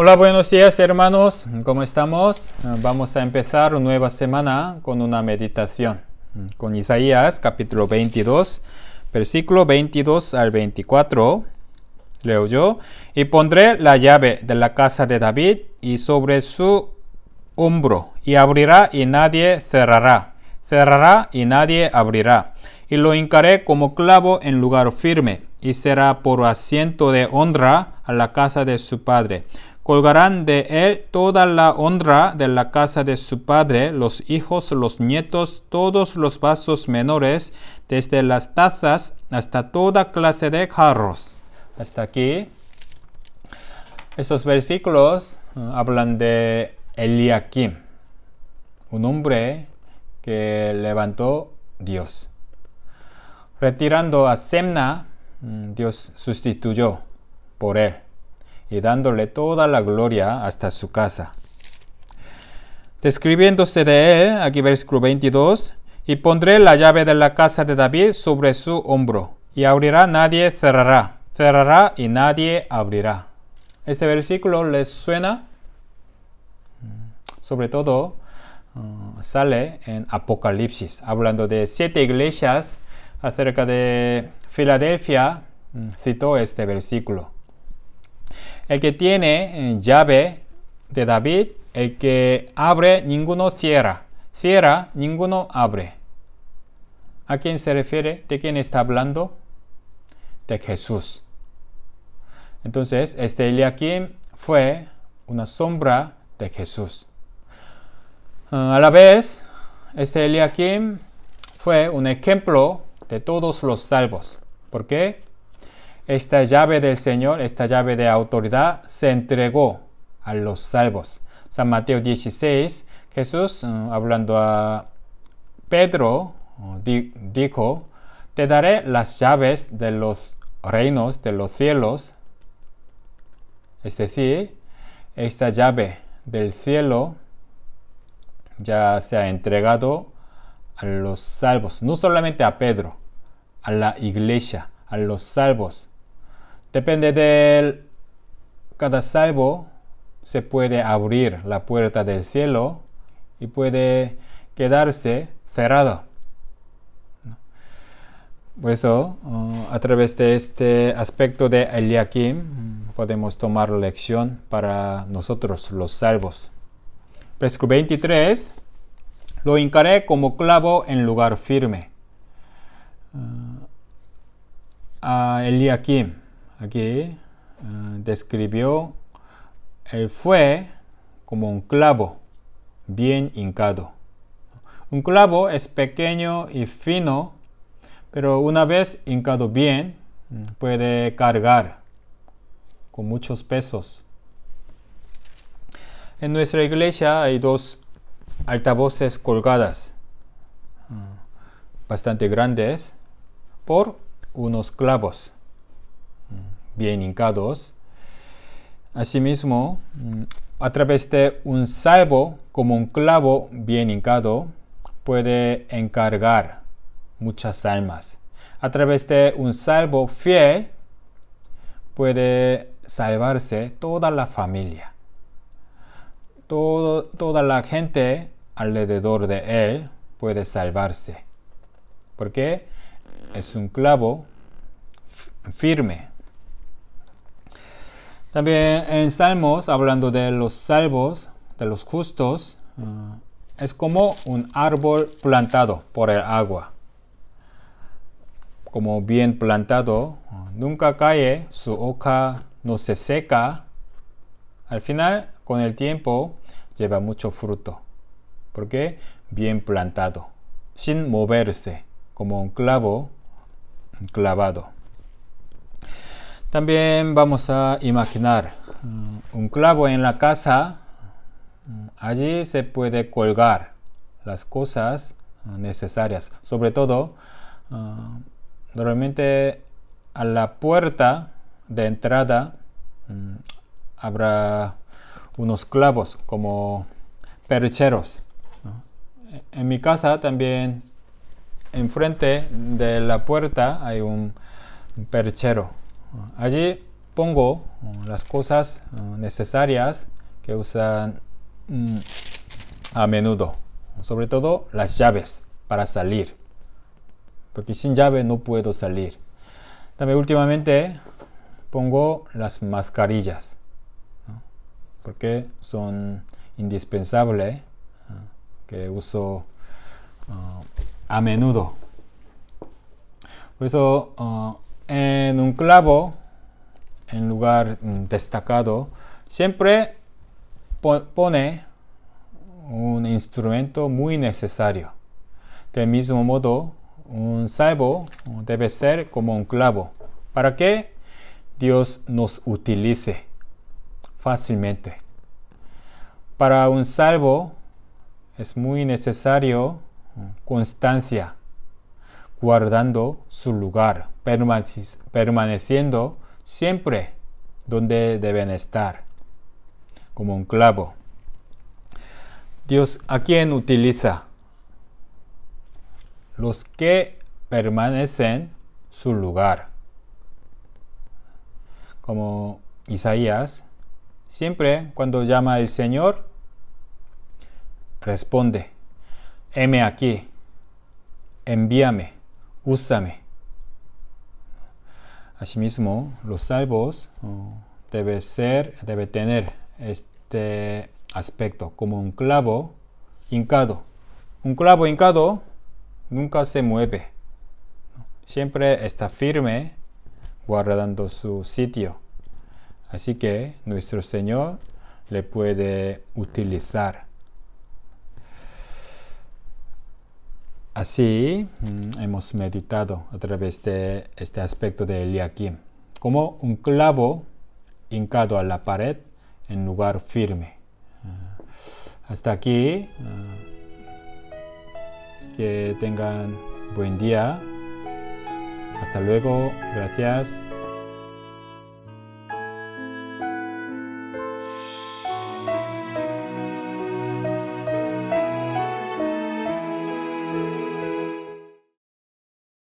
Hola, buenos días hermanos, ¿cómo estamos? Vamos a empezar nueva semana con una meditación con Isaías capítulo 22, versículo 22 al 24. Leo yo, y pondré la llave de la casa de David y sobre su hombro, y abrirá y nadie cerrará, cerrará y nadie abrirá, y lo hincaré como clavo en lugar firme, y será por asiento de honra a la casa de su padre colgarán de él toda la honra de la casa de su padre, los hijos, los nietos, todos los vasos menores, desde las tazas hasta toda clase de carros. Hasta aquí. Estos versículos eh, hablan de Eliakim, un hombre que levantó Dios. Retirando a Semna, mm, Dios sustituyó por él y dándole toda la gloria hasta su casa. Describiéndose de él, aquí versículo 22, y pondré la llave de la casa de David sobre su hombro, y abrirá nadie cerrará, cerrará y nadie abrirá. Este versículo les suena, mm, sobre todo mm, sale en Apocalipsis, hablando de siete iglesias acerca de Filadelfia, mm, citó este versículo. El que tiene eh, llave de David, el que abre, ninguno cierra. Cierra, ninguno abre. ¿A quién se refiere? ¿De quién está hablando? De Jesús. Entonces, este Eliakim fue una sombra de Jesús. Ah, a la vez, este Eliakim fue un ejemplo de todos los salvos. ¿Por qué? Esta llave del Señor, esta llave de autoridad, se entregó a los salvos. San Mateo 16, Jesús, mm, hablando a Pedro, dijo, te daré las llaves de los reinos de los cielos. Es decir, esta llave del cielo ya se ha entregado a los salvos, no solamente a Pedro, a la iglesia, a los salvos. Depende del cada salvo se puede abrir la puerta del cielo y puede quedarse cerrado. Por eso, uh, a través de este aspecto de Eliakim, mm, podemos tomar lección para nosotros los salvos. Versículo 23. Lo hincaré como clavo en lugar firme. Uh, a Eliakim aquí eh, describió, el fue como un clavo bien hincado. Un clavo es pequeño y fino, pero una vez hincado bien, puede cargar con muchos pesos. En nuestra iglesia hay dos altavoces colgadas, ah, bastante grandes, por unos clavos bien hincados. Asimismo, mm, a través de un salvo como un clavo bien hincado, puede encargar muchas almas. A través de un salvo fiel, puede salvarse toda la familia. toda la gente alrededor de él puede salvarse. Porque es un clavo firme. También en Salmos, hablando de los salvos, de los justos, eh, es como un árbol plantado por el agua. Como bien plantado, nunca cae, su hoja no se seca. Al final, con el tiempo, lleva mucho fruto. Porque bien plantado, sin moverse, como un clavo clavado. También vamos a imaginar mm, un clavo en la casa. Mm, allí se puede colgar las cosas mm, necesarias, sobre todo normalmente a la puerta de entrada habrá unos clavos como percheros. En mi casa también enfrente de la puerta hay un perchero Allí pongo eh, las cosas eh, necesarias que usan mm, a menudo, sobre todo las llaves para salir, porque sin llave no puedo salir. También últimamente pongo las mascarillas, porque son indispensables, ¿eh? que uso a menudo. Por eso en un clavo, en lugar destacado, siempre pone un instrumento muy necesario. Del mismo modo, un salvo debe ser como un clavo para que Dios nos utilice fácilmente. Para un salvo es muy necesario constancia guardando su lugar, permaneciendo siempre donde deben estar, como un clavo. Dios a quién utiliza los que permanecen su lugar. Como Isaías, siempre cuando llama al Señor, responde, heme aquí, envíame úsame. Asimismo, los salvos deben oh, debe ser, debe tener este aspecto como un clavo hincado. Un clavo hincado nunca se mueve. Siempre está firme guardando su sitio. Así que nuestro Señor le puede utilizar Así mm, hemos meditado a través de este aspecto de Eliakim, como un clavo hincado a la pared en lugar firme. Ah, hasta aquí, ah, que tengan buen día. Hasta luego, gracias.